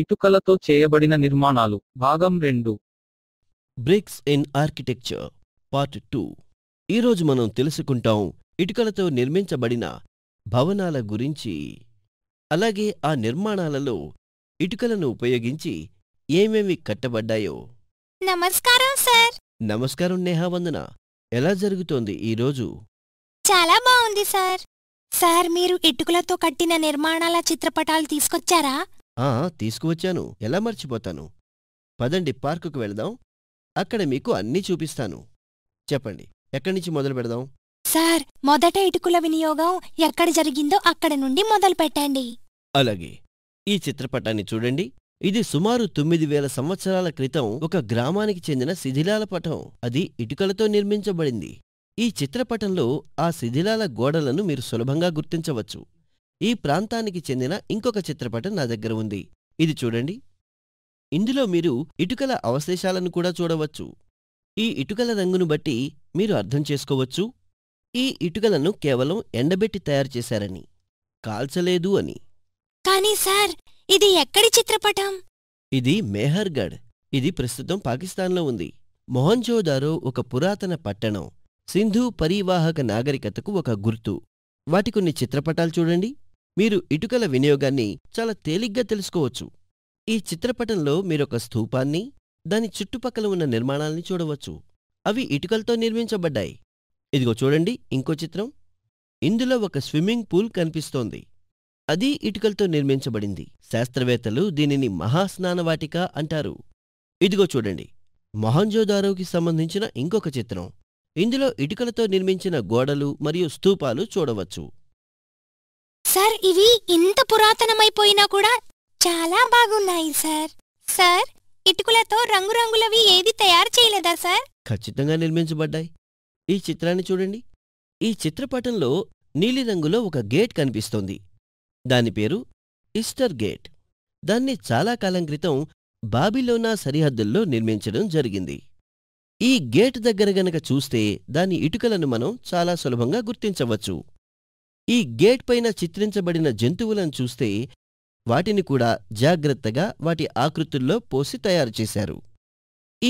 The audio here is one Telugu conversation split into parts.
ఇటుకలతో చేయబడిన నిర్మాణాలు భాగం రెండు bricks in architecture part two ఈరోజు మనం తెలుసుకుంటాం ఇటుకలతో నిర్మించబడిన భవనాల గురించి అలాగే ఆ నిర్మాణాలలో ఇటుకలను ఉపయోగించి ఏమేమి కట్టబడ్డాయో నమస్కారం సార్ నమస్కారం నేహావందన ఎలా జరుగుతోంది ఈరోజు చాలా బాగుంది సార్ సార్ మీరు ఇటుకలతో కట్టిన నిర్మాణాల చిత్రపటాలు తీసుకొచ్చారా ఆ తీసుకువచ్చాను ఎలా మర్చిపోతాను పదండి పార్కుకు వెళదాం అక్కడ మీకు అన్నీ చూపిస్తాను చెప్పండి ఎక్కడి నుంచి మొదలు పెడదాం సార్ మొదట ఇటుకుల వినియోగం ఎక్కడ జరిగిందో అక్కడ నుండి మొదలు పెట్టండి అలాగే ఈ చిత్రపటాన్ని చూడండి ఇది సుమారు తొమ్మిది వేల సంవత్సరాల క్రితం ఒక గ్రామానికి చెందిన శిథిలాల పటం అది ఇటుకలతో నిర్మించబడింది ఈ చిత్రపటంలో ఆ శిథిలాల గోడలను మీరు సులభంగా గుర్తించవచ్చు ఈ ప్రాంతానికి చెందిన ఇంకొక చిత్రపటం నా దగ్గర ఉంది ఇది చూడండి ఇందులో మీరు ఇటుకల అవశేషాలను కూడా చూడవచ్చు ఈ ఇటుకల రంగును బట్టి మీరు అర్థం చేసుకోవచ్చు ఈ ఇటుకలను కేవలం ఎండబెట్టి తయారు చేశారని కాల్చలేదు అని కానీ సార్ ఇది ఎక్కడి చిత్రపటం ఇది మేహర్గఢ్ ఇది ప్రస్తుతం పాకిస్తాన్లో ఉంది మొహంజోదారో ఒక పురాతన పట్టణం సింధు పరీవాహక నాగరికతకు ఒక గుర్తు వాటి కొన్ని చిత్రపటాలు చూడండి మీరు ఇటుకల వినియోగాన్ని చాలా తేలిగ్గా తెలుసుకోవచ్చు ఈ చిత్రపటంలో మీరొక స్థూపాన్ని దాని చుట్టుపక్కల ఉన్న నిర్మాణాల్ని చూడవచ్చు అవి ఇటుకలతో నిర్మించబడ్డాయి ఇదిగో చూడండి ఇంకో చిత్రం ఇందులో ఒక స్విమ్మింగ్ పూల్ కనిపిస్తోంది అది ఇటుకలతో నిర్మించబడింది శాస్త్రవేత్తలు దీనిని మహాస్నానవాటిక అంటారు ఇదిగో చూడండి మొహంజోదారోకి సంబంధించిన ఇంకొక చిత్రం ఇందులో ఇటుకలతో నిర్మించిన గోడలు మరియు స్థూపాలు చూడవచ్చు సార్ ఇవి ఇంత పురాతనమైపోయినా కూడా చాలా బాగున్నాయి సార్ సార్ ఇటుకులతో రంగురంగులవి ఏది తయారు చేయలేదా సార్ ఖచ్చితంగా నిర్మించబడ్డాయి ఈ చిత్రాన్ని చూడండి ఈ చిత్రపటంలో నీలిరంగులో ఒక గేట్ కనిపిస్తోంది దాని పేరు ఇస్టర్ గేట్ దాన్ని చాలా కాలం క్రితం బాబిలోనా సరిహద్దుల్లో నిర్మించడం జరిగింది ఈ గేట్ దగ్గర గనక చూస్తే దాని ఇటుకలను మనం చాలా సులభంగా గుర్తించవచ్చు ఈ గేట్ పైన చిత్రించబడిన జంతువులను చూస్తే వాటిని కూడా జాగ్రత్తగా వాటి ఆకృతుల్లో పోసి తయారు చేశారు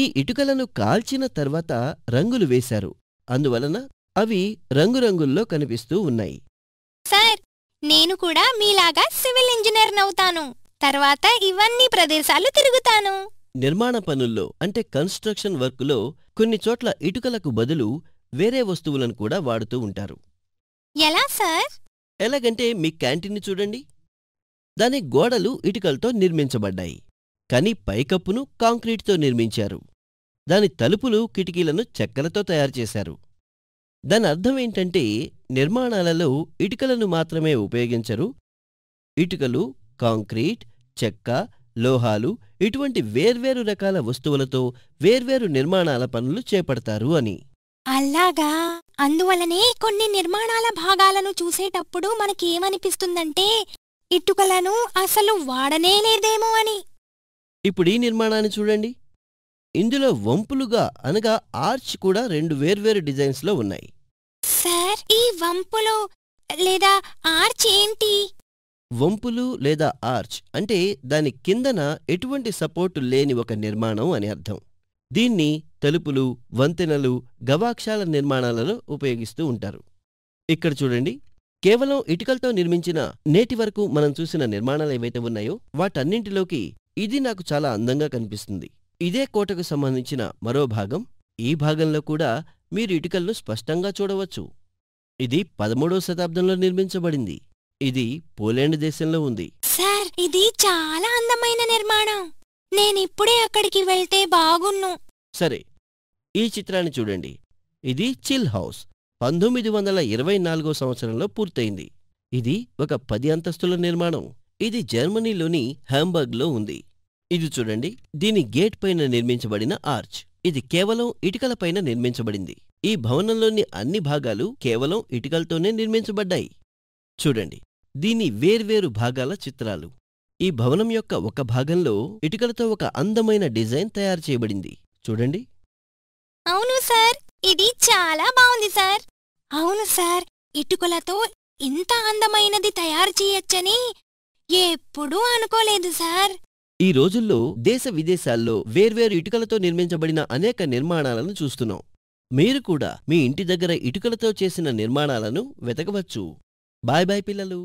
ఈ ఇటుకలను కాల్చిన తర్వాత రంగులు వేశారు అందువలన అవి రంగురంగుల్లో కనిపిస్తూ ఉన్నాయి సార్ నేను కూడా మీలాగా సివిల్ ఇంజనీర్నవుతాను తర్వాత ఇవన్నీ ప్రదేశాలు తిరుగుతాను నిర్మాణ పనుల్లో అంటే కన్స్ట్రక్షన్ వర్కులో కొన్ని చోట్ల ఇటుకలకు బదులు వేరే వస్తువులను కూడా వాడుతూ ఉంటారు ఎలా సార్ ఎలాగంటే మీ క్యాంటీన్ని చూడండి దాని గోడలు ఇటుకలతో నిర్మించబడ్డాయి కాని పైకప్పును కాంక్రీట్తో నిర్మించారు దాని తలుపులు కిటికీలను చెక్కలతో తయారుచేశారు దాని అర్థం నిర్మాణాలలో ఇటుకలను మాత్రమే ఉపయోగించరు ఇటుకలు కాంక్రీట్ చెక్క లోహాలు ఇటువంటి వేర్వేరు రకాల వస్తువులతో వేర్వేరు నిర్మాణాల పనులు చేపడతారు అని అలాగా అందువలనే కొన్ని నిర్మాణాల భాగాలను చూసేటప్పుడు మనకేమనిపిస్తుందంటే ఇటుకలను అసలు వాడనే లేదేమో అని ఇప్పుడీ నిర్మాణాన్ని చూడండి ఇందులో వంపులుగా అనగా ఆర్చ్ కూడా రెండు వేర్వేరు డిజైన్స్లో ఉన్నాయి సార్ ఈ వంపులు లేదా ఆర్చ్ ఏంటి వంపులు లేదా ఆర్చ్ అంటే దాని కిందన ఎటువంటి సపోర్టు లేని ఒక నిర్మాణం అని అర్థం దీన్ని తలుపులు వంతెనలు గవాక్షాల నిర్మాణాలలో ఉపయోగిస్తూ ఉంటారు ఇక్కడ చూడండి కేవలం ఇటుకలతో నిర్మించిన నేటి వరకు మనం చూసిన నిర్మాణాలు ఏవైతే ఉన్నాయో వాటన్నింటిలోకి ఇది నాకు చాలా అందంగా కనిపిస్తుంది ఇదే కోటకు సంబంధించిన మరో భాగం ఈ భాగంలో కూడా మీరు ఇటుకలను స్పష్టంగా చూడవచ్చు ఇది పదమూడవ శతాబ్దంలో నిర్మించబడింది ఇది పోలాండ్ దేశంలో ఉంది సార్ ఇది చాలా అందమైన నిర్మాణం నేనిప్పుడే అక్కడికి వెళ్తే బాగున్ను సరే ఈ చిత్రాన్ని చూడండి ఇది చిల్ హౌస్ పంతొమ్మిది వందల ఇరవై నాలుగో సంవత్సరంలో పూర్తయింది ఇది ఒక పది అంతస్తుల నిర్మాణం ఇది జర్మనీలోని హాంబర్గ్లో ఉంది ఇది చూడండి దీని గేట్ పైన నిర్మించబడిన ఆర్చ్ ఇది కేవలం ఇటుకలపైన నిర్మించబడింది ఈ భవనంలోని అన్ని భాగాలు కేవలం ఇటుకలతోనే నిర్మించబడ్డాయి చూడండి దీని వేర్వేరు భాగాల చిత్రాలు ఈ భవనం యొక్క ఒక భాగంలో ఇటుకలతో ఒక అందమైన డిజైన్ తయారు చేయబడింది చూడండి అవును సార్ ఇది చాలా బాగుంది సార్ అవును సార్ ఇటుకలతో ఇంత అందమైనది తయారు చేయొచ్చని ఎప్పుడూ అనుకోలేదు సార్ ఈ రోజుల్లో దేశ విదేశాల్లో వేర్వేరు ఇటుకలతో నిర్మించబడిన అనేక నిర్మాణాలను చూస్తున్నాం మీరు కూడా మీ ఇంటి దగ్గర ఇటుకలతో చేసిన నిర్మాణాలను వెతకవచ్చు బాయ్ బాయ్ పిల్లలు